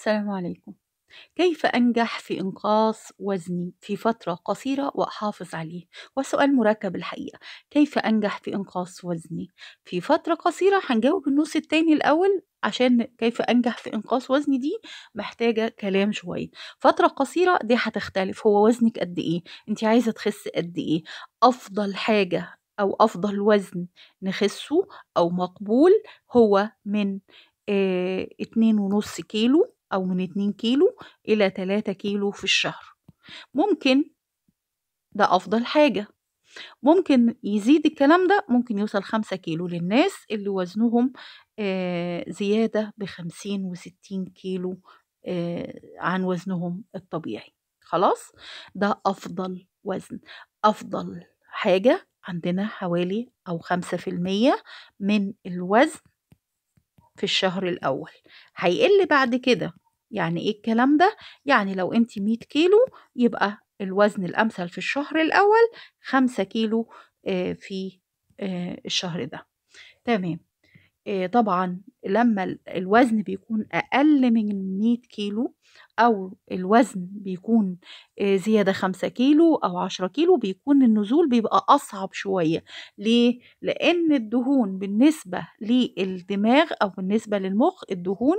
السلام عليكم كيف أنجح في إنقاص وزني في فترة قصيرة وأحافظ عليه؟ وسؤال مركب الحقيقة كيف أنجح في إنقاص وزني؟ في فترة قصيرة هنجاوب النص التاني الأول عشان كيف أنجح في إنقاص وزني دي محتاجة كلام شوية فترة قصيرة دي هتختلف هو وزنك قد إيه؟ أنت عايزة تخسي قد إيه؟ أفضل حاجة أو أفضل وزن نخسه أو مقبول هو من آه، اتنين ونص كيلو أو من 2 كيلو إلى 3 كيلو في الشهر ممكن ده أفضل حاجة ممكن يزيد الكلام ده ممكن يوصل خمسة كيلو للناس اللي وزنهم ب آه، زيادة بخمسين وستين كيلو آه، عن وزنهم الطبيعي خلاص ده أفضل وزن أفضل حاجة عندنا حوالي أو خمسة في المية من الوزن في الشهر الأول هيقل بعد كده يعني ايه الكلام ده؟ يعني لو انت 100 كيلو يبقى الوزن الأمثل في الشهر الأول 5 كيلو في الشهر ده تمام طبعا لما الوزن بيكون أقل من 100 كيلو أو الوزن بيكون زيادة 5 كيلو أو 10 كيلو بيكون النزول بيبقى أصعب شوية ليه؟ لأن الدهون بالنسبة للدماغ أو بالنسبة للمخ الدهون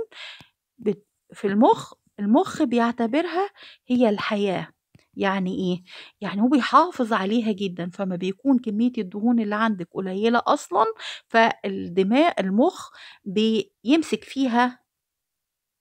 في المخ المخ بيعتبرها هي الحياة يعني ايه؟ يعني هو بيحافظ عليها جدا فما بيكون كمية الدهون اللي عندك قليلة اصلا فالدماغ المخ بيمسك فيها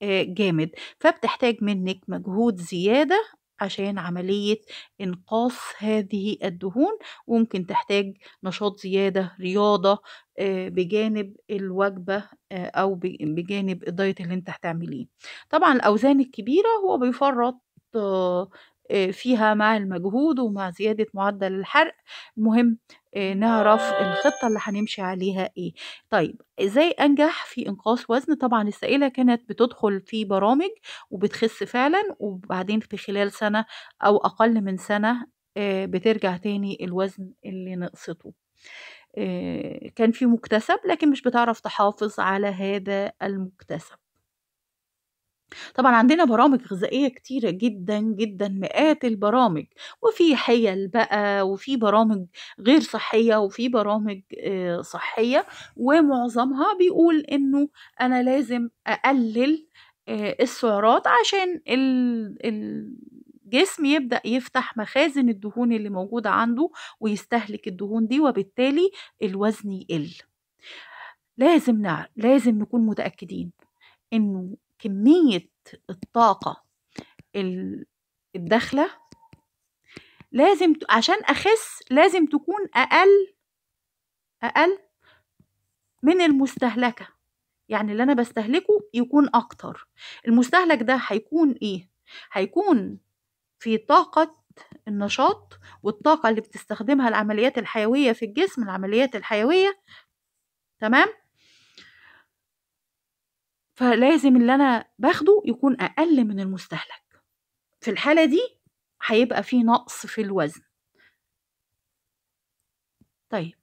آه، جامد فبتحتاج منك مجهود زيادة عشان عملية إنقاص هذه الدهون وممكن تحتاج نشاط زيادة رياضة آه، بجانب الوجبة آه، أو بجانب الدايت اللي انت هتعمليه طبعا الأوزان الكبيرة هو بيفرط آه، آه، فيها مع المجهود ومع زيادة معدل الحرق المهم آه، نعرف الخطة اللي هنمشي عليها ايه طيب ازاي انجح في انقاص وزن طبعا السائلة كانت بتدخل في برامج وبتخس فعلا وبعدين في خلال سنة او اقل من سنة آه، بترجع تاني الوزن اللي نقصته كان في مكتسب لكن مش بتعرف تحافظ على هذا المكتسب طبعا عندنا برامج غذائية كتيرة جدا جدا مئات البرامج وفي حيل بقى وفي برامج غير صحية وفي برامج آه، صحية ومعظمها بيقول انه انا لازم اقلل آه، السعرات عشان الجسم يبدأ يفتح مخازن الدهون اللي موجودة عنده ويستهلك الدهون دي وبالتالي الوزن يقل لازم نعرف لازم نكون متأكدين انه كمية الطاقة الداخلة لازم عشان أخس لازم تكون أقل أقل من المستهلكة يعني اللي أنا بستهلكه يكون أكتر المستهلك ده هيكون إيه؟ هيكون في طاقة النشاط والطاقة اللي بتستخدمها العمليات الحيوية في الجسم العمليات الحيوية تمام فلازم اللي انا باخده يكون اقل من المستهلك في الحاله دي هيبقى في نقص في الوزن طيب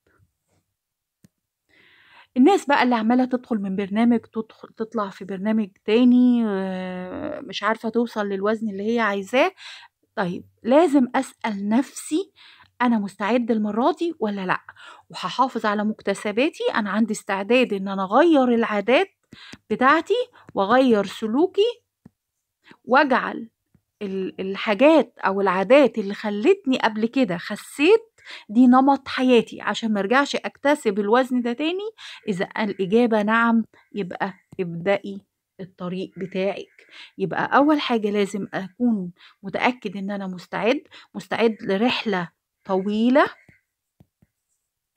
الناس بقى اللي عماله تدخل من برنامج تدخل تطلع في برنامج تاني آه، مش عارفه توصل للوزن اللي هي عايزاه طيب لازم اسال نفسي انا مستعد المره دي ولا لا وهحافظ على مكتسباتي انا عندي استعداد ان انا اغير العادات بتاعتي واغير سلوكي واجعل الحاجات او العادات اللي خلتني قبل كده خسيت دي نمط حياتي عشان مرجعش اكتسب الوزن ده تاني اذا الاجابه نعم يبقى ابدأي الطريق بتاعك يبقى اول حاجه لازم اكون متاكد ان انا مستعد مستعد لرحله طويله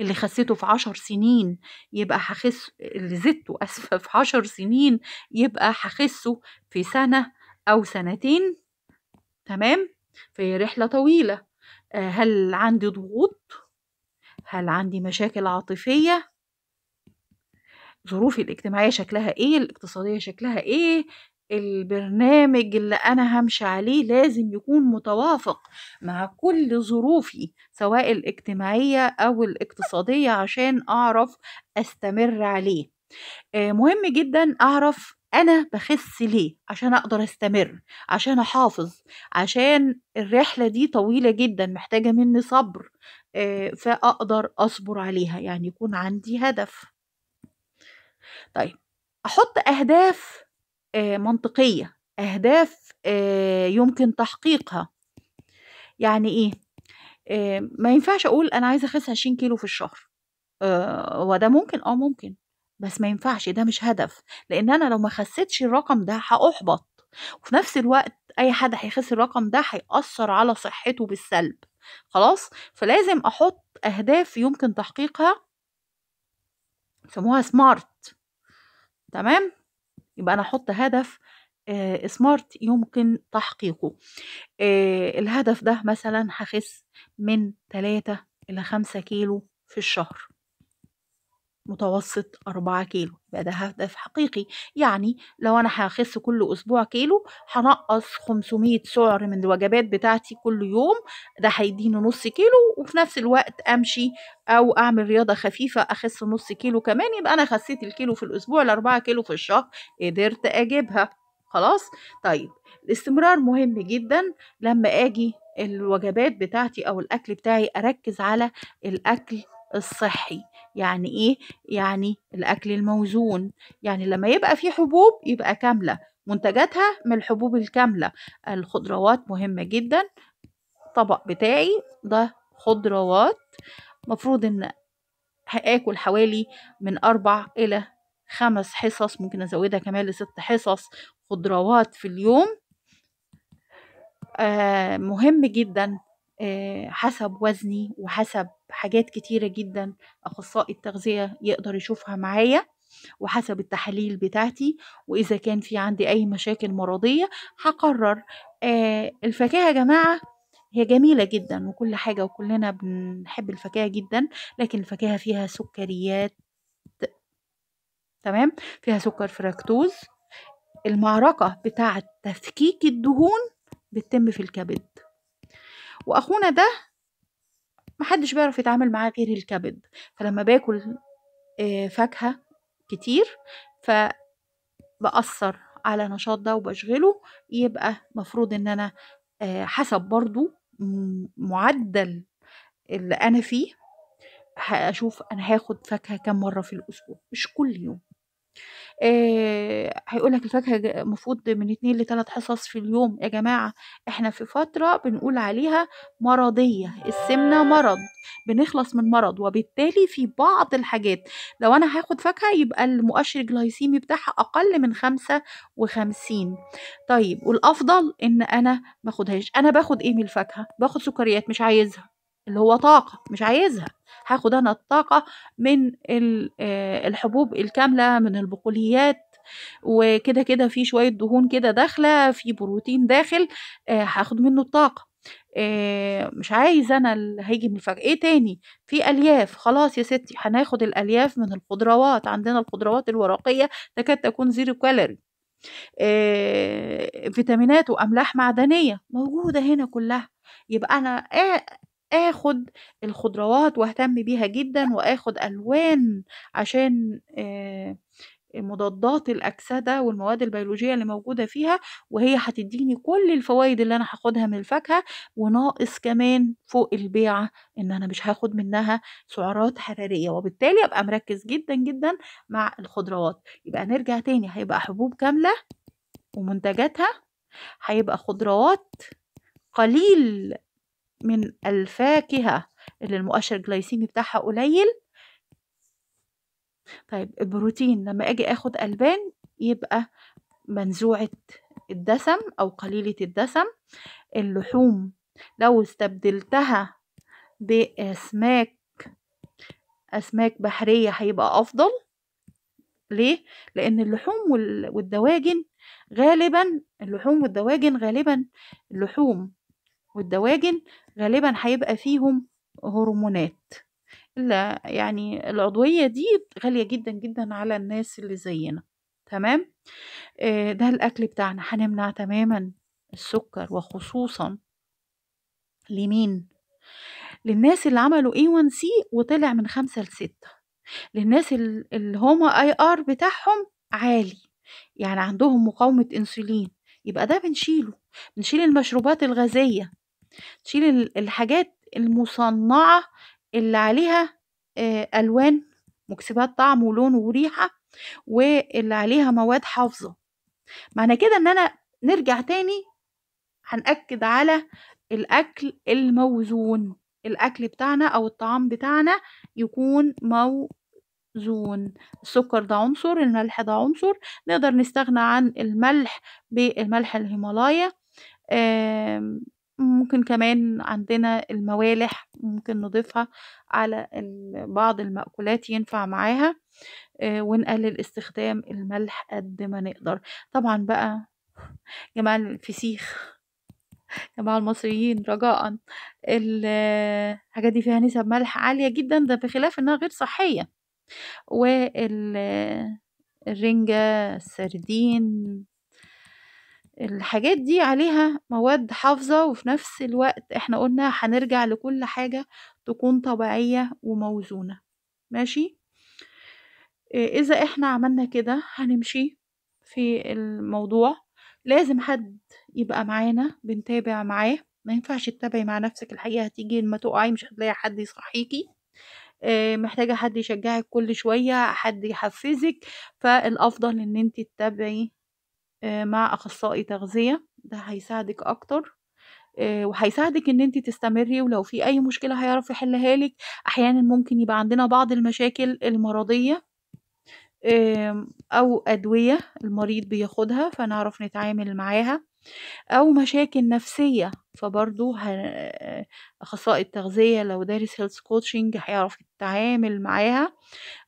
اللي خسيته في عشر سنين يبقى هخس اللي زدته اسفه في عشر سنين يبقى هخسه في سنه او سنتين تمام في رحله طويله آه، هل عندي ضغوط هل عندي مشاكل عاطفيه ظروفي الاجتماعية شكلها ايه الاقتصادية شكلها ايه البرنامج اللي أنا همشي عليه لازم يكون متوافق مع كل ظروفي سواء الاجتماعية أو الاقتصادية عشان أعرف أستمر عليه آه، مهم جدا أعرف انا بخس ليه عشان اقدر استمر عشان احافظ عشان الرحله دي طويله جدا محتاجه مني صبر آه، فاقدر اصبر عليها يعني يكون عندي هدف طيب احط اهداف آه، منطقية أهداف آه، يمكن تحقيقها يعني إيه آه، ما ينفعش أقول أنا عايزة أخس عشرين كيلو في الشهر وده ممكن اه ممكن بس ما ينفعش ده مش هدف لان انا لو ما خسيتش الرقم ده هاحبط وفي نفس الوقت اي حد هيخس الرقم ده هيأثر على صحته بالسلب خلاص فلازم احط اهداف يمكن تحقيقها سموها سمارت تمام يبقى أنا أحط هدف سمارت يمكن تحقيقه الهدف ده مثلا هخس من 3 إلى 5 كيلو في الشهر متوسط 4 كيلو يبقى ده هدف حقيقي يعني لو انا هخس كل اسبوع كيلو هنقص 500 سعر من الوجبات بتاعتي كل يوم ده هيديني نص كيلو وفي نفس الوقت امشي او اعمل رياضه خفيفه اخس نص كيلو كمان يبقى انا خسيت الكيلو في الاسبوع 4 كيلو في الشهر قدرت اجيبها خلاص طيب الاستمرار مهم جدا لما اجي الوجبات بتاعتي او الاكل بتاعي اركز على الاكل الصحي يعني ايه يعني الاكل الموزون يعني لما يبقى فيه حبوب يبقى كامله منتجاتها من الحبوب الكامله الخضروات مهمه جدا الطبق بتاعي ده خضروات مفروض ان هاكل حوالي من اربع الى خمس حصص ممكن ازودها كمان لست حصص خضروات في اليوم آه مهم جدا حسب وزني وحسب حاجات كتيرة جدا أخصائي التغذية يقدر يشوفها معايا وحسب التحاليل بتاعتي وإذا كان في عندي أي مشاكل مرضية هقرر الفاكهة يا جماعة هي جميلة جدا وكل حاجة وكلنا بنحب الفاكهة جدا لكن الفاكهة فيها سكريات تمام فيها سكر فراكتوز المعركة بتاعة تفكيك الدهون بتتم في الكبد واخونا ده محدش بيعرف يتعامل معاه غير الكبد فلما باكل آه، فاكهه كتير فبأثر على نشاط ده وبشغله يبقى مفروض ان انا آه، حسب برضو معدل اللي انا فيه هشوف انا هاخد فاكهه كم مره في الاسبوع مش كل يوم هيقول لك الفاكهة المفروض من 2 ل3 حصص في اليوم، يا جماعة إحنا في فترة بنقول عليها مرضية، السمنة مرض، بنخلص من مرض، وبالتالي في بعض الحاجات لو أنا هاخد فاكهة يبقى المؤشر الجلايسيمي بتاعها أقل من 55 طيب والأفضل إن أنا ما أنا باخد إيه من الفاكهة؟ باخد سكريات مش عايزها، اللي هو طاقة مش عايزها. هاخد انا الطاقة من الحبوب الكاملة من البقوليات وكده كده في شوية دهون كده داخلة في بروتين داخل هاخد منه الطاقة مش عايز انا اللي هيجي من الفجر ايه تاني في الياف خلاص يا ستي هناخد الالياف من الخضروات عندنا الخضروات الورقيه تكاد تكون زيرو كالوري فيتامينات واملاح معدنيه موجوده هنا كلها يبقى انا اخد الخضروات واهتم بيها جدا واخد الوان عشان آه، مضادات الاكسده والمواد البيولوجيه اللي موجوده فيها وهي هتديني كل الفوائد اللي انا هاخدها من الفاكهه وناقص كمان فوق البيعه ان انا مش هاخد منها سعرات حراريه وبالتالي ابقى مركز جدا جدا مع الخضروات يبقى نرجع تاني هيبقى حبوب كامله ومنتجاتها هيبقى خضروات قليل من الفاكهة اللي المؤشر الجلايسيمي بتاعها قليل طيب البروتين لما أجي أخد ألبان يبقى منزوعة الدسم أو قليلة الدسم اللحوم لو استبدلتها بأسماك أسماك بحرية هيبقى أفضل ليه؟ لأن اللحوم والدواجن غالبا اللحوم والدواجن غالبا اللحوم والدواجن غالبا هيبقى فيهم هرمونات الا يعني العضوية دي غالية جدا جدا على الناس اللي زينا تمام آه، ده الاكل بتاعنا هنمنع تماما السكر وخصوصا لمين للناس اللي عملوا اي 1 سي وطلع من خمسة لستة للناس اللي هما اي ار بتاعهم عالي يعني عندهم مقاومة انسولين يبقى ده بنشيله بنشيل المشروبات الغازية تشيل الحاجات المصنعة اللي عليها ألوان مكسبات طعم ولون وريحة واللي عليها مواد حافظة معنى كده ان انا نرجع تاني هنأكد على الأكل الموزون الأكل بتاعنا أو الطعام بتاعنا يكون موزون السكر ده عنصر الملح ده عنصر نقدر نستغنى عن الملح بالملح الهيمالايا آمم، ممكن كمان عندنا الموالح ممكن نضيفها على بعض المأكولات ينفع معاها آه، ونقلل استخدام الملح قد ما نقدر طبعا بقى جماعة الفسيخ جماعة المصريين رجاء الحاجات دي فيها نسب ملح عالية جدا ده بخلاف انها غير صحية والرنجة الرنجة السردين الحاجات دي عليها مواد حافظة وفي نفس الوقت احنا قلنا هنرجع لكل حاجة تكون طبيعية وموزونة ماشي آه، اذا احنا عملنا كده هنمشي في الموضوع لازم حد يبقى معانا بنتابع معاه ما ينفعش تتابعي مع نفسك الحقيقة هتيجي لما تقعي مش هتلاقي حد يصحيكي آه، محتاجة حد يشجعك كل شوية حد يحفزك فالأفضل إن انت تتابعي آه، مع اخصائي تغذية ده هيساعدك اكتر آه، وهيساعدك ان انت تستمري ولو في اي مشكله هيعرف يحلها لك احيانا ممكن يبقى عندنا بعض المشاكل المرضيه او ادويه المريض بياخدها فنعرف نتعامل معاها او مشاكل نفسيه فبرضو اخصائي التغذيه لو دارس هيلث كوتشنج هيعرف يتعامل معاها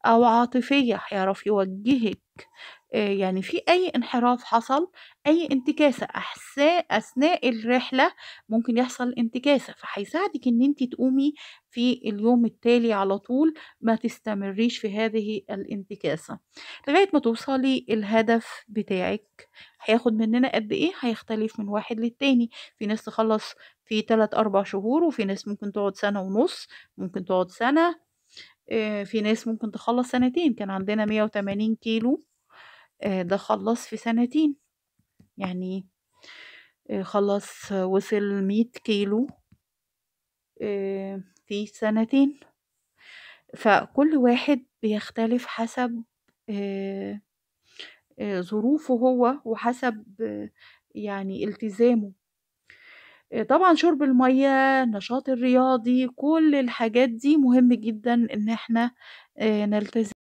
او عاطفيه هيعرف يوجهك آه، يعني في أي انحراف حصل أي انتكاسة أثناء الرحلة ممكن يحصل انتكاسة فهيساعدك إن أنت تقومي في اليوم التالي على طول ما تستمريش في هذه الانتكاسة لغاية ما توصلي الهدف بتاعك هياخد مننا قد إيه هيختلف من واحد للتاني في ناس تخلص في 3 أربع شهور وفي ناس ممكن تقعد سنة ونص ممكن تقعد سنة آه، في ناس ممكن تخلص سنتين كان عندنا 180 كيلو آه، ده خلص في سنتين يعني آه، خلص وصل مية كيلو آه، في سنتين فكل واحد بيختلف حسب ظروفه هو وحسب يعني التزامه طبعا شرب المية النشاط الرياضي كل الحاجات دي مهم جدا ان احنا نلتزم